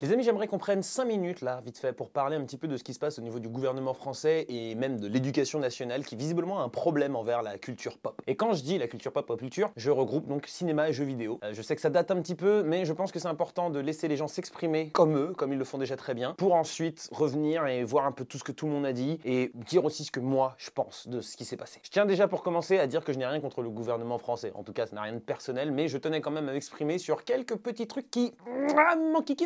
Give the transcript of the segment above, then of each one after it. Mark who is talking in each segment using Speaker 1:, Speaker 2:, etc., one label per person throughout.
Speaker 1: Les amis, j'aimerais qu'on prenne 5 minutes là, vite fait, pour parler un petit peu de ce qui se passe au niveau du gouvernement français et même de l'éducation nationale qui visiblement a un problème envers la culture pop. Et quand je dis la culture pop, pop culture, je regroupe donc cinéma et jeux vidéo. Euh, je sais que ça date un petit peu, mais je pense que c'est important de laisser les gens s'exprimer comme eux, comme ils le font déjà très bien, pour ensuite revenir et voir un peu tout ce que tout le monde a dit et dire aussi ce que moi je pense de ce qui s'est passé. Je tiens déjà pour commencer à dire que je n'ai rien contre le gouvernement français. En tout cas, ça n'a rien de personnel, mais je tenais quand même à m'exprimer sur quelques petits trucs qui hmm,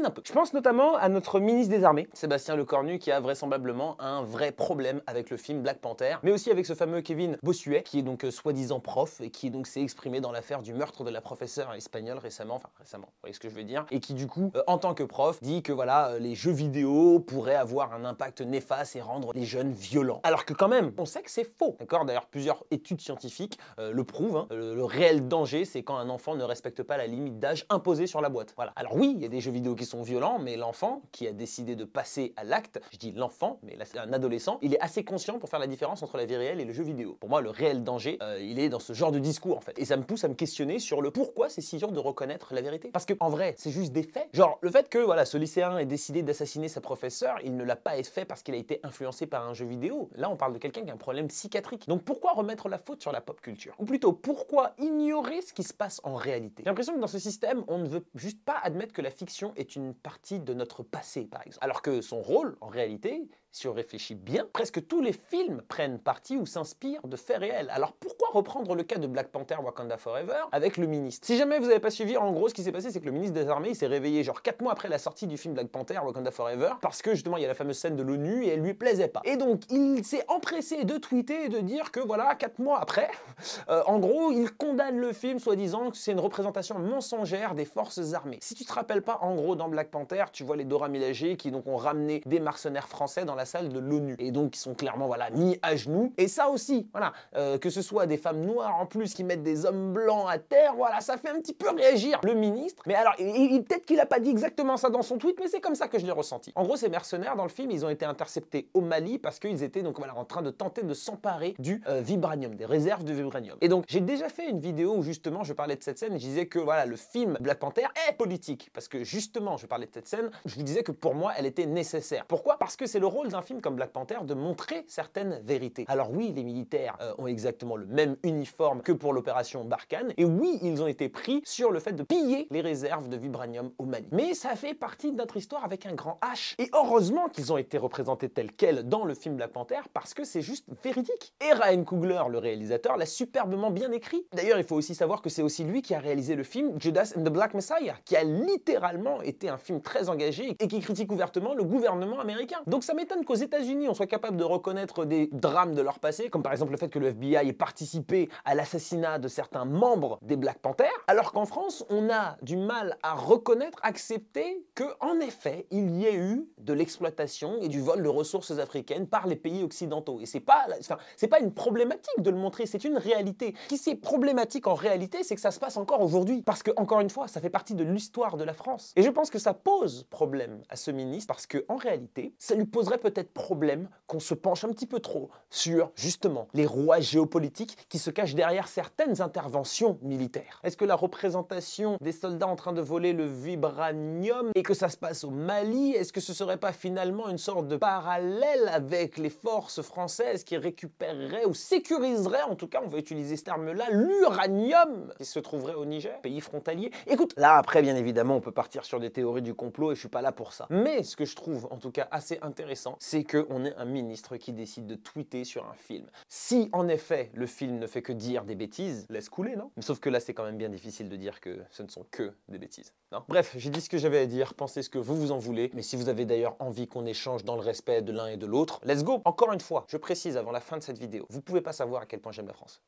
Speaker 1: un peu. Je pense notamment à notre ministre des Armées, Sébastien Lecornu, qui a vraisemblablement un vrai problème avec le film Black Panther, mais aussi avec ce fameux Kevin Bossuet, qui est donc euh, soi-disant prof, et qui donc s'est exprimé dans l'affaire du meurtre de la professeure espagnole récemment, enfin récemment, vous voyez ce que je veux dire, et qui du coup, euh, en tant que prof, dit que voilà, euh, les jeux vidéo pourraient avoir un impact néfaste et rendre les jeunes violents. Alors que quand même, on sait que c'est faux, d'accord D'ailleurs, plusieurs études scientifiques le prouvent, le, hein. le réel danger, c'est quand un enfant ne respecte pas la limite d'âge imposée sur la boîte. Voilà. Alors oui, il y a des jeux vidéo qui sont violents, mais l'enfant qui a décidé de passer à l'acte, je dis l'enfant, mais là c'est un adolescent, il est assez conscient pour faire la différence entre la vie réelle et le jeu vidéo. Pour moi, le réel danger, euh, il est dans ce genre de discours en fait. Et ça me pousse à me questionner sur le pourquoi c'est si dur de reconnaître la vérité. Parce que en vrai, c'est juste des faits. Genre le fait que voilà, ce lycéen ait décidé d'assassiner sa professeure, il ne l'a pas fait parce qu'il a été influencé par un jeu vidéo. Là, on parle de quelqu'un qui a un problème psychiatrique. Donc pourquoi remettre la faute sur la pop culture Ou plutôt pourquoi ignorer ce qui se passe en réalité J'ai l'impression que dans ce système, on ne veut juste pas admettre que la fiction est une partie de notre passé, par exemple. Alors que son rôle, en réalité, si on réfléchit bien, presque tous les films prennent partie ou s'inspirent de faits réels. Alors pourquoi reprendre le cas de Black Panther Wakanda Forever avec le ministre Si jamais vous n'avez pas suivi, en gros, ce qui s'est passé, c'est que le ministre des Armées s'est réveillé genre 4 mois après la sortie du film Black Panther Wakanda Forever parce que justement il y a la fameuse scène de l'ONU et elle lui plaisait pas. Et donc il s'est empressé de tweeter et de dire que voilà, 4 mois après, euh, en gros, il condamne le film soi-disant que c'est une représentation mensongère des forces armées. Si tu te rappelles, pas en gros dans Black Panther, tu vois les Dora Milaje qui donc ont ramené des mercenaires français dans la salle de l'ONU et donc qui sont clairement voilà mis à genoux. Et ça aussi, voilà, euh, que ce soit des femmes noires en plus qui mettent des hommes blancs à terre, voilà, ça fait un petit peu réagir le ministre. Mais alors, il, peut-être qu'il a pas dit exactement ça dans son tweet, mais c'est comme ça que je l'ai ressenti. En gros, ces mercenaires dans le film, ils ont été interceptés au Mali parce qu'ils étaient donc voilà en train de tenter de s'emparer du euh, vibranium, des réserves de vibranium. Et donc j'ai déjà fait une vidéo où justement je parlais de cette scène et je disais que voilà le film Black Panther est politique. Parce que justement, je parlais de cette scène, je vous disais que pour moi, elle était nécessaire. Pourquoi Parce que c'est le rôle d'un film comme Black Panther de montrer certaines vérités. Alors oui, les militaires euh, ont exactement le même uniforme que pour l'opération Barkhane, et oui, ils ont été pris sur le fait de piller les réserves de vibranium au Mali. Mais ça fait partie de notre histoire avec un grand H. Et heureusement qu'ils ont été représentés tels quels dans le film Black Panther, parce que c'est juste véridique. Et Ryan Coogler, le réalisateur, l'a superbement bien écrit. D'ailleurs, il faut aussi savoir que c'est aussi lui qui a réalisé le film Judas and the Black Messiah, qui a littéralement littéralement été un film très engagé et qui critique ouvertement le gouvernement américain. Donc ça m'étonne qu'aux États-Unis, on soit capable de reconnaître des drames de leur passé, comme par exemple le fait que le FBI ait participé à l'assassinat de certains membres des Black Panthers, alors qu'en France, on a du mal à reconnaître, accepter que en effet, il y ait eu de l'exploitation et du vol de ressources africaines par les pays occidentaux. Et c'est pas, enfin, c'est pas une problématique de le montrer, c'est une réalité. Ce qui c'est problématique en réalité, c'est que ça se passe encore aujourd'hui, parce que encore une fois, ça fait partie de l'histoire de la France. Et je pense que ça pose problème à ce ministre parce que en réalité, ça lui poserait peut-être problème qu'on se penche un petit peu trop sur justement les rois géopolitiques qui se cachent derrière certaines interventions militaires. Est-ce que la représentation des soldats en train de voler le vibranium et que ça se passe au Mali, est-ce que ce serait pas finalement une sorte de parallèle avec les forces françaises qui récupéreraient ou sécuriseraient, en tout cas on va utiliser ce terme-là, l'uranium qui se trouverait au Niger, pays frontalier Écoute, là après bien évidemment on peut partir sur des théories du complot et je suis pas là pour ça. Mm. Mais ce que je trouve en tout cas assez intéressant, c'est qu'on est un ministre qui décide de tweeter sur un film. Si en effet le film ne fait que dire des bêtises, laisse couler, non Sauf que là c'est quand même bien difficile de dire que ce ne sont que des bêtises, non Bref, j'ai dit ce que j'avais à dire, pensez ce que vous vous en voulez, mais si vous avez d'ailleurs envie qu'on échange dans le respect de l'un et de l'autre, let's go Encore une fois, je précise avant la fin de cette vidéo, vous pouvez pas savoir à quel point j'aime la France.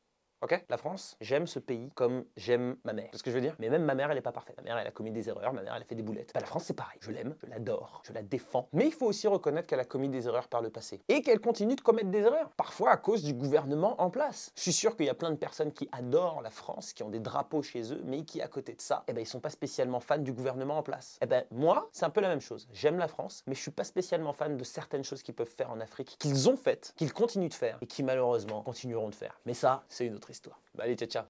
Speaker 1: La France, j'aime ce pays comme j'aime ma mère. C'est ce que je veux dire Mais même ma mère, elle est pas parfaite. Ma mère, elle a commis des erreurs, ma mère, elle a fait des boulettes. Bah, la France, c'est pareil. Je l'aime, je l'adore, je la défends. Mais il faut aussi reconnaître qu'elle a commis des erreurs par le passé et qu'elle continue de commettre des erreurs, parfois à cause du gouvernement en place. Je suis sûr qu'il y a plein de personnes qui adorent la France, qui ont des drapeaux chez eux, mais qui, à côté de ça, eh ben, ils sont pas spécialement fans du gouvernement en place. Eh ben, moi, c'est un peu la même chose. J'aime la France, mais je suis pas spécialement fan de certaines choses qu'ils peuvent faire en Afrique, qu'ils ont faites, qu'ils continuent de faire et qui malheureusement continueront de faire. Mais ça, c'est une autre histoire histoire. Bah, allez, ciao, ciao.